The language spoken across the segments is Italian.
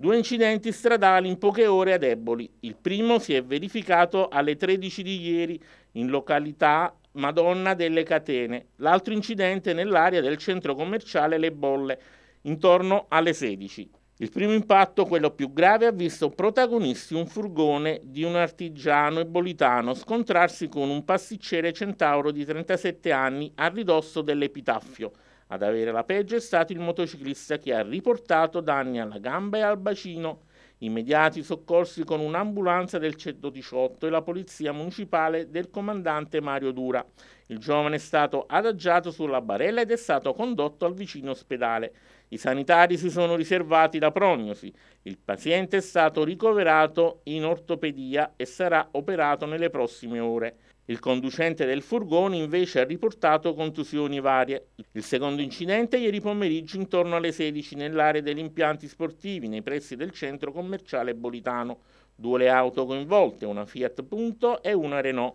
Due incidenti stradali in poche ore a Deboli. Il primo si è verificato alle 13 di ieri in località Madonna delle Catene, l'altro incidente nell'area del centro commerciale Le Bolle, intorno alle 16. Il primo impatto, quello più grave, ha visto protagonisti un furgone di un artigiano ebolitano scontrarsi con un pasticcere centauro di 37 anni a ridosso dell'epitaffio. Ad avere la peggio è stato il motociclista che ha riportato danni alla gamba e al bacino. Immediati soccorsi con un'ambulanza del 118 e la polizia municipale del comandante Mario Dura. Il giovane è stato adagiato sulla barella ed è stato condotto al vicino ospedale. I sanitari si sono riservati la prognosi. Il paziente è stato ricoverato in ortopedia e sarà operato nelle prossime ore. Il conducente del furgone invece ha riportato contusioni varie. Il secondo incidente ieri pomeriggio intorno alle 16 nell'area degli impianti sportivi nei pressi del centro commerciale Bolitano. Due le auto coinvolte, una Fiat Punto e una Renault.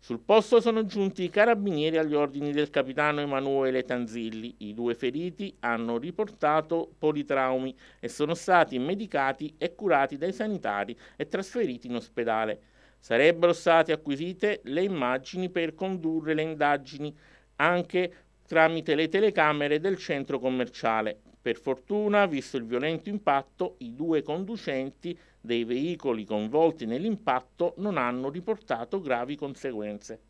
Sul posto sono giunti i carabinieri agli ordini del capitano Emanuele Tanzilli. I due feriti hanno riportato politraumi e sono stati medicati e curati dai sanitari e trasferiti in ospedale. Sarebbero state acquisite le immagini per condurre le indagini anche tramite le telecamere del centro commerciale. Per fortuna, visto il violento impatto, i due conducenti dei veicoli coinvolti nell'impatto non hanno riportato gravi conseguenze.